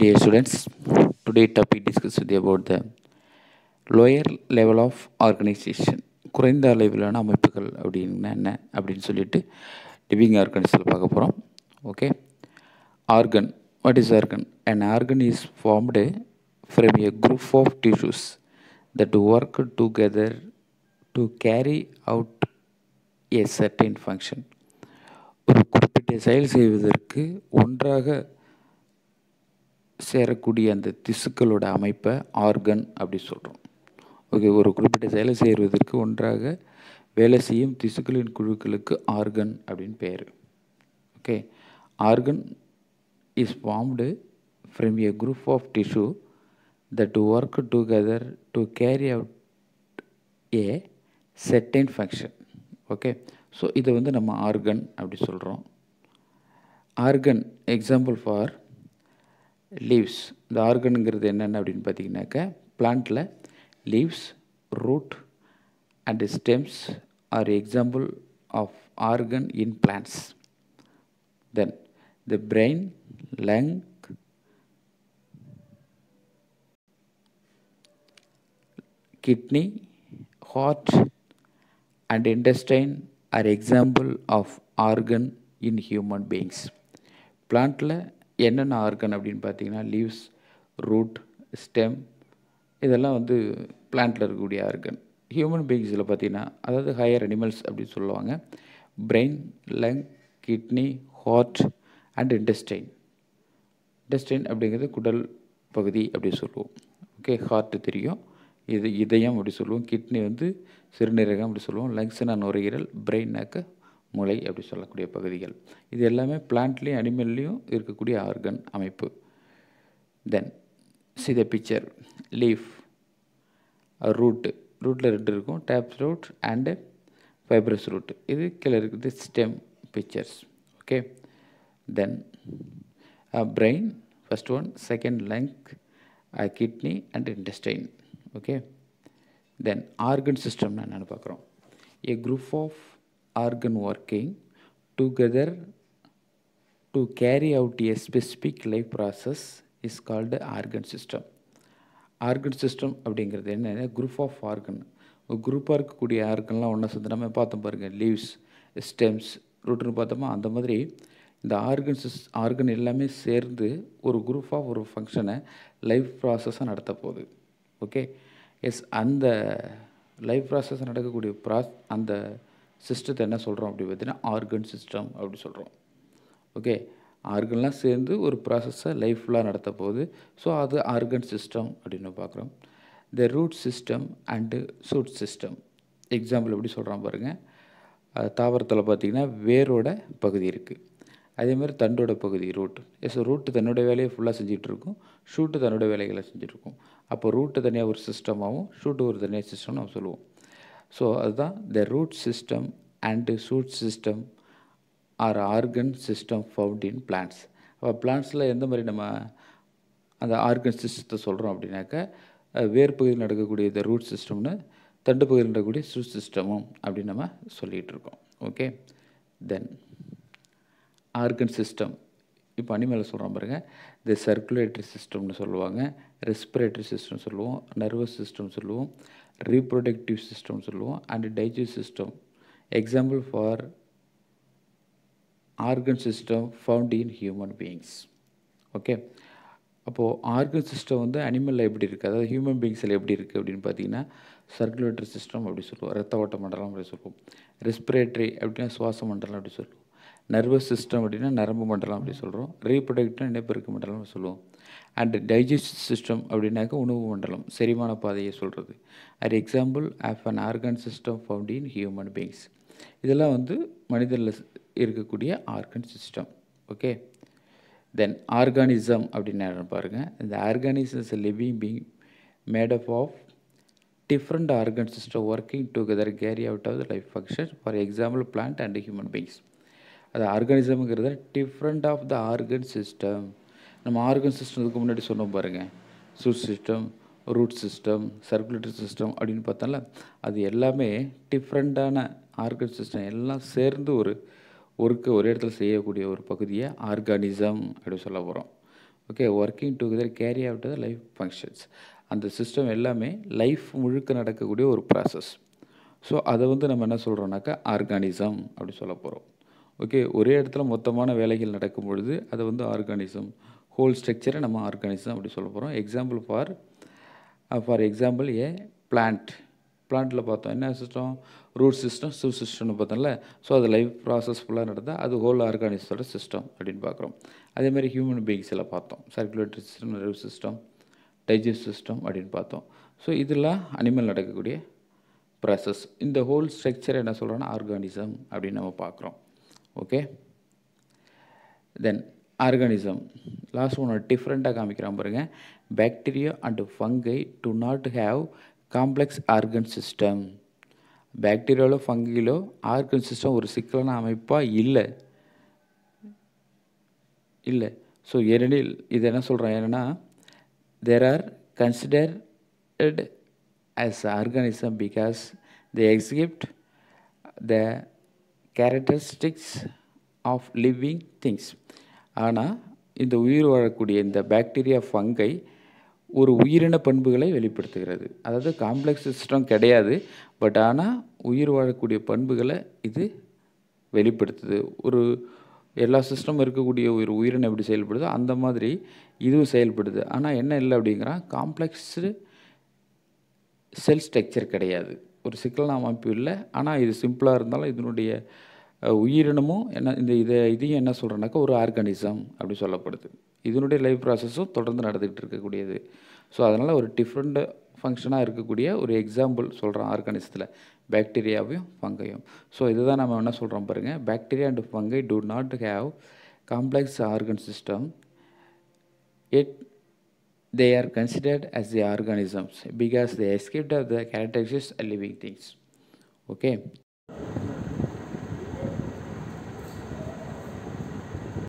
Dear students, today topic discuss with you about the lower level of organization. குறைந்த அளவிலான அமைப்புகள் அப்படின்னா என்ன அப்படின்னு சொல்லிட்டு லிவிங் ஆர்கனைஸில் பார்க்க போகிறோம் okay organ what is organ and organ is formed from a group of tissues that work together to carry out a certain function ஒரு குறிப்பிட்ட செயல் செய்வதற்கு ஒன்றாக சேரக்கூடிய அந்த திசுக்களோட அமைப்பை ஆர்கன் அப்படி சொல்கிறோம் ஓகே ஒரு குறிப்பிட்ட செயலை செய்வதற்கு ஒன்றாக வேலை செய்யும் திசுக்களின் குழுக்களுக்கு ஆர்கன் அப்படின்னு பேர் okay organ is formed from a group of tissue that work together to carry out a certain function okay so இதை வந்து நம்ம ஆர்கன் அப்படி சொல்கிறோம் organ example for leaves the organ ingirathu enna enna appdin pathinaaka plant la leaves root and stems are example of organ in plants then the brain lung kidney heart and intestine are example of organ in human beings plant la என்னென்ன organ அப்படின்னு பார்த்தீங்கன்னா leaves root stem இதெல்லாம் வந்து பிளான்ட்டில் இருக்கக்கூடிய organ human பீயிங்ஸில் பார்த்தீங்கன்னா அதாவது higher animals அப்படின்னு சொல்லுவாங்க brain lung kidney heart and intestine intestine அப்படிங்கிறது குடல் பகுதி அப்படி சொல்லுவோம் ஓகே ஹார்ட்டு தெரியும் இது இதயம் அப்படி சொல்லுவோம் கிட்னி வந்து சிறுநீரகம் அப்படி சொல்லுவோம் லங்ஸ்னா நுரையீரல் பிரெயின்னாக்க மூளை அப்படி சொல்லக்கூடிய பகுதிகள் இது எல்லாமே பிளான்ட்லேயும் அனிமல்லையும் இருக்கக்கூடிய ஆர்கன் அமைப்பு தென் சித பிக்சர் லீஃப் ரூட்டு ரூட்டில் ரெண்டு இருக்கும் taps root and fibrous root இது கீழே இருக்குது stem pictures okay then brain first one second lung kidney and intestine okay then organ சிஸ்டம்னா என்னென்னு பார்க்குறோம் a group of organ working together to carry out a specific life process is called organ system. Organ system அப்படிங்கிறது என்ன group of organ குரூப்பாக இருக்கக்கூடிய ஆர்கன்லாம் ஒன்றா சேர்ந்து நம்ம பார்த்தோம் பாருங்கள் லீவ்ஸ் ஸ்டெம்ஸ் ரூட்னு பார்த்தோமா அந்த மாதிரி இந்த ஆர்கன் சிஸ் ஆர்கன் எல்லாமே சேர்ந்து ஒரு குரூப் ஆஃப் ஒரு ஃபங்க்ஷனை லைஃப் ப்ராசஸாக நடத்த போகுது ஓகே எஸ் அந்த லைஃப் ப்ராசஸ் நடக்கக்கூடிய ப்ரா அந்த சிஸ்டத்தை என்ன சொல்கிறோம் அப்படி பார்த்தீங்கன்னா ஆர்கன் சிஸ்டம் அப்படி சொல்கிறோம் ஓகே ஆர்கன்லாம் சேர்ந்து ஒரு ப்ராசஸை லைஃப்லாம் நடத்த போகுது ஸோ அது ஆர்கன் சிஸ்டம் அப்படின்னு பார்க்குறோம் the root system and shoot system example எப்படி சொல்கிறான் பாருங்கள் தாவரத்தில் பார்த்திங்கன்னா வேரோட பகுதி இருக்குது அதேமாதிரி தண்டோட பகுதி ரூட் எஸ் ரூட்டு தன்னோட வேலையை ஃபுல்லாக செஞ்சிகிட்ருக்கும் ஷூட்டு தன்னோட வேலைகளை செஞ்சுட்ருக்கும் அப்போ ரூட்டு தனியாக ஒரு சிஸ்டமாகவும் ஷூட்டு ஒரு தனியாக சிஸ்டம்னு நம்ம சொல்லுவோம் ஸோ அதுதான் the root system and shoot system are organ system found in plants அப்போ பிளான்ஸில் எந்த மாதிரி நம்ம அந்த ஆர்கன் சிஸ்டத்தை சொல்கிறோம் அப்படின்னாக்கா வேர் பகுதியில் நடக்கக்கூடிய இந்த ரூட் சிஸ்டம்னு தண்டு பகுதியில் நடக்கக்கூடிய சூட் சிஸ்டமும் அப்படின்னு நம்ம சொல்லிகிட்டு இருக்கோம் ஓகே தென் ஆர்கன் சிஸ்டம் இப்போ அனிமேல சொல்கிறோம் பாருங்கள் இந்த சர்க்குலேட்டரி சிஸ்டம்னு சொல்லுவாங்க ரெஸ்பிரேட்டரி சிஸ்டம் சொல்லுவோம் நர்வஸ் சிஸ்டம் சொல்லுவோம் ரீப்ரொடக்டிவ் சிஸ்டம் சொல்லுவோம் and digest system example for organ system found in human beings okay அப்போது ஆர்கன் சிஸ்டம் வந்து அனிமலில் எப்படி இருக்குது அதாவது ஹியூமன் பீயிங்ஸில் எப்படி இருக்குது அப்படின்னு பார்த்தீங்கன்னா சர்க்குலேட்டரி சிஸ்டம் அப்படி சொல்லுவோம் ரத்த ஓட்ட மண்டலம் அப்படி சொல்லுவோம் ரெஸ்பிரேட்டரி அப்படின்னா சுவாச மண்டலம் அப்படி சொல்லுவோம் நர்வஸ் சிஸ்டம் அப்படின்னா நரம்பு மண்டலம் அப்படி சொல்கிறோம் ரீப்ரொடக்டிவ் இணைப்பெருக்க மண்டலம் சொல்லுவோம் அண்ட் டைஜஸ்ட் சிஸ்டம் அப்படின்னாக்க உணவு மண்டலம் செரிமான பாதையை சொல்கிறது at example of an organ system found in human beings இதெல்லாம் வந்து மனிதனில் இருக்கக்கூடிய organ system okay then organism அப்படின்னு பாருங்கள் இந்த organism is living being made up of different organ system working together carry out of the life function for example plant and human beings அது ஆர்கானிசம்ங்கிறது different of the organ system நம்ம organ சிஸ்டத்துக்கு முன்னாடி சொன்னோம் பாருங்கள் shoot system root system circulatory system அப்படின்னு பார்த்தால அது எல்லாமே டிஃப்ரெண்ட்டான ஆர்கன் சிஸ்டம் எல்லாம் சேர்ந்து ஒரு ஒர்க்கு ஒரு இடத்துல செய்யக்கூடிய ஒரு பகுதியை ஆர்கானிசம் அப்படின்னு சொல்ல போகிறோம் okay working together carry out the life functions அந்த சிஸ்டம் எல்லாமே லைஃப் முழுக்க நடக்கக்கூடிய ஒரு ப்ராசஸ் ஸோ அதை வந்து நம்ம என்ன சொல்கிறோம்னாக்கா ஆர்கானிசம் அப்படின்னு சொல்ல போகிறோம் ஓகே ஒரே இடத்துல மொத்தமான வேலைகள் நடக்கும் பொழுது அது வந்து ஆர்கானிசம் ஹோல் ஸ்ட்ரக்சரை நம்ம ஆர்கானிசம் அப்படி சொல்ல போகிறோம் example for for example a plant பிளான்ட்டில் பார்த்தோம் என்ன சிஸ்டம் ரூட் சிஸ்டம் சிவ் சிஸ்டம்னு பார்த்தோம்ல ஸோ அது லைஃப் ப்ராசஸ் ஃபுல்லாக நடந்தால் அது ஹோல் ஆர்கானிஸோட சிஸ்டம் அப்படின்னு பார்க்குறோம் அதேமாதிரி ஹியூமன் பீயிங்ஸில் பார்த்தோம் circulatory system nerve system digest system அப்படின்னு பார்த்தோம் ஸோ இதெல்லாம் அனிமல் நடக்கக்கூடிய ப்ராசஸ் இந்த ஹோல் ஸ்ட்ரக்சர் என்ன சொல்கிறோன்னா ஆர்கானிசம் அப்படின்னு நம்ம பார்க்குறோம் ஓகே தென் ஆர்கானிசம் லாஸ்ட் ஒன்று டிஃப்ரெண்ட்டாக காமிக்கிறான் பாருங்கள் bacteria and fungi do not have complex organ system பேக்டீரியாவிலோ ஃபங்கிலோ ஆர்கன் சிஸ்டம் ஒரு சிக்கலான அமைப்பாக இல்லை இல்லை ஸோ ஏனெனில் இது என்ன சொல்கிறேன் என்னென்னா there are considered as organism because they exhibit the characteristics of living things ஆனால் இந்த உயிர் வாழக்கூடிய இந்த பாக்டீரியா ஃபங்கை ஒரு உயிரின பண்புகளை வெளிப்படுத்துகிறது அதாவது காம்ப்ளெக்ஸ் சிஸ்டம் கிடையாது பட் ஆனால் உயிர் வாழக்கூடிய பண்புகளை இது வெளிப்படுத்துது ஒரு எல்லா சிஸ்டமும் இருக்கக்கூடிய ஒரு உயிரினம் எப்படி செயல்படுதோ அந்த மாதிரி இதுவும் செயல்படுது ஆனால் என்ன இல்லை அப்படிங்கிறா காம்ப்ளெக்ஸு செல் ஸ்ட்ரக்சர் கிடையாது ஒரு சிக்கலான அமைப்பு இல்லை ஆனால் இது சிம்பிளாக இருந்தாலும் இதனுடைய உயிரினமும் என்ன இந்த இதை இதையும் என்ன சொல்கிறேன்னாக்கா ஒரு ஆர்கானிசம் அப்படி சொல்லப்படுது இதனுடைய லைஃப் ப்ராசஸும் தொடர்ந்து நடந்துகிட்டு இருக்கக்கூடியது ஸோ அதனால் ஒரு டிஃப்ரெண்ட் ஃபங்க்ஷனாக இருக்கக்கூடிய ஒரு எக்ஸாம்பிள் சொல்கிறோம் ஆர்கானிசத்தில் பாக்டீரியாவையும் ஃபங்கையும் ஸோ இதுதான் நம்ம என்ன சொல்கிறோம் பாருங்கள் bacteria and fungi do not have complex organ system yet they are considered as the organisms because they escaped of the characteristics living things okay